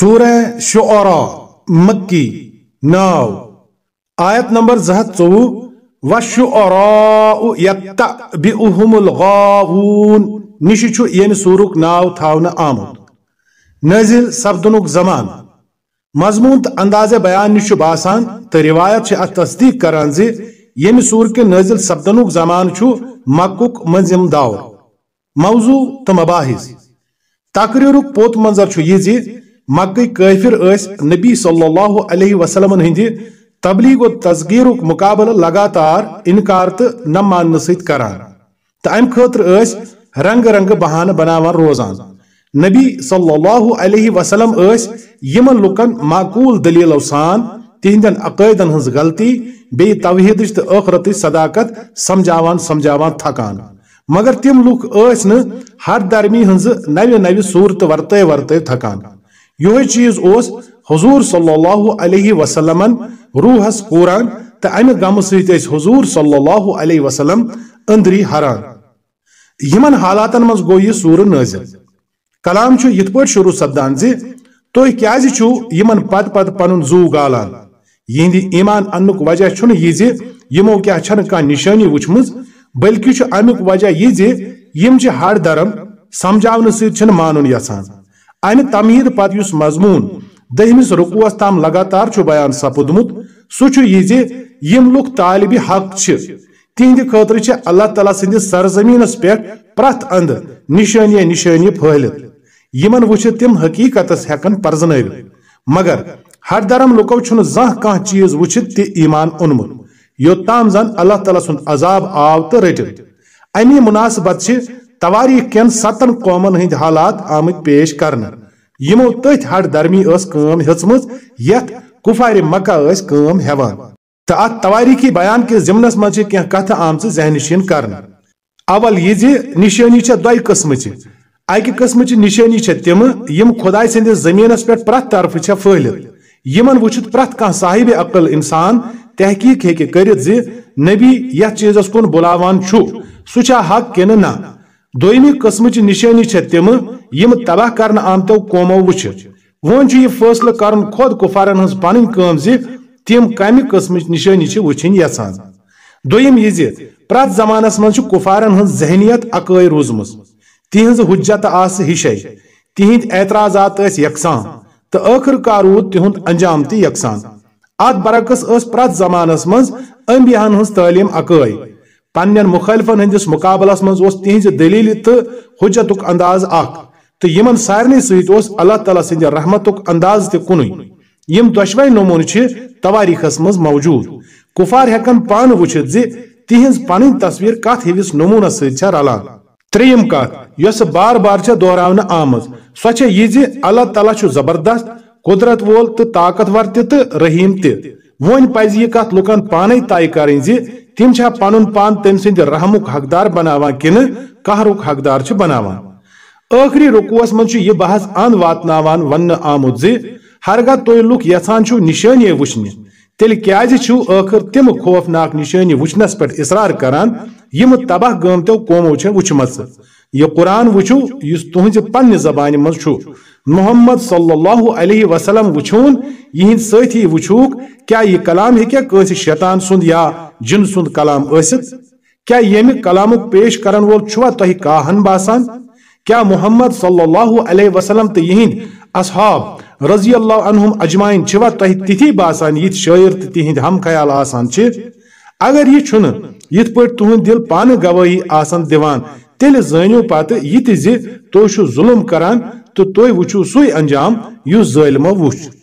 सूरह शोरा मक्की नाव आयत नंबर जहत चौ व शोरा शुराउन निश यम सूरुक नाव थावन आमुत नजिल सपदन जमान मजमून तो अंदाज बयान निश बासान तो रिवायत अत तस्दीक करान जम सूर के नजिल सपदन जमान मकुक मंजिम दौर मौजू तो मबाहिज तकरीर पोत मंजर यह मक् काफिर नबी सल्लल्लाहु अलैहि वसलमन हंदि तबलीग तस्गीर मुकाबल लगातार इनकार तो न मानने सरान तो अम खर रंग रंग बहान बनावान रोजान नबी सल्लल्लाहु अलैहि वसलम यमन लुकन माकूल दलीलों सान तिहंदन अकैदन हज गलती बे तवहीद तो अखरत सदाकत समझावान समझावान थकान मगर तम लुख हर दरमी हज नव नव सूरत वरत वर्त थकान यो चीज उस हजूर रूहस कूरान तो अमि गम सजूर सल्लल्लाहु अंदरी हरान यमन हालातन मज गो सूर कलाम शुरू सपदान जि तुह तो क्या पन जू गालान ईमान अन्न वजह चुन यह यमो क्या कह निशानी वुचम बल्कि अमुक वजह यह हर धर्म समझा सत मान अमि तमीद पत युस मजमून दहमिस रुकुवस तम लगातार बयान सपुदमुत सह यम लुक तालिब हक तिंद खतर अल्लाह तला संद सरजमीनस पे प्रथ अंद निशानिया निशानी फहलित यमन वह तम हकीकत हेकन पर्जन मगर हरदरम लुको जह कह चीज व ईमान ओनमुत योत जन अल्लाह तला सुंद अजाब आव तो रटित अमी मुनासबत तवारीखन सतन कौमन हंद हालात आम पेश कर यमो तथ हड़ दरमी हिचम यथ कुफार मका हेवान तो अत तवारीखी बयान के जिमनस मे कह कथ आम जहनशीन कर अवल यह निशानी दोय कस्म अकि कस्म निशानी तम यम खुदा संदिस जमीन पे प्रथ तरफ से फहल इन वुचित प्रथ कह साहिब अकल इंसान तहकीक हे कर नबी यथ चीजस कुन बुलावान सह हक कि ना दोमि कस्मच निशानी तिम यम तबाह कर आमतो कौमो वो वन यह फैसल कर खुद कुफारन हज पन कम जिम कस्म निशानी वुन यहां दोम यह प्रत जमानस मं हज जहनीत अकय रूजम तिहज हजत आस तिंद तिहद एतराजात यकसान तो आखिर कार रूद तिहद अंजाम तकसान अत बरक्स प्रत जमानस मं हज तलीम अकय पन्न मुखालफन हंदिस मुकाबलस मज तिज दलील तो हजत अंदाज अख तो इन सारे सल्ला तला सद रहमत अंदाज तुन यम दोशवे नमून तवारीखस मज मौजूद कुफार हेकन पान वुचित तिज पन तस्वीर कत हविस नमूनस सलान त्रिम कत इस बार बार दोहराव आम सो जल्ला अल्लाह तला जबरदस्त कुदरत वोल तो ताकतवर तो रहीम ते वन पज यह कत लुकन पान तय करें तम से पन पान तम सद रहमु हकदार बनाना कि कहरुक हकदार बनाना आखिरी रुकूस मे यह बहस अंद वाना वन आमुत जरगह तु लूक यु निशान वुचन तेल क्याजु आखिर तम खौफनाक निशानी वुचनस पे इसरार करान यम तबाह गमत कौमो वुचम यह कुरान वुचु इस तुज पन्न जबानि मज मोहम्मद सल्लल्लाहु अलैहि वसलम वुछून यहद क्या यह कलाम हे कंस शैतान सुंद या जिन सुंद कलाम ऐसत क्या यम कलाम पेश करन वोल छुआ तह काहन बासान क्या मोहम्मद सल्लल्लाहु वसलम तो यहद असहाब रजी अल्लाह अनहुम अजमाइन तह तिथि बासान यथ शायर तो तिहद हम ख्याल आसान अगर यह छुन यथ पे दिल पान गवाही आसान दिवान तेल जानियो पत यह तुम जुल्म करान तो तुम वो सु अंजाम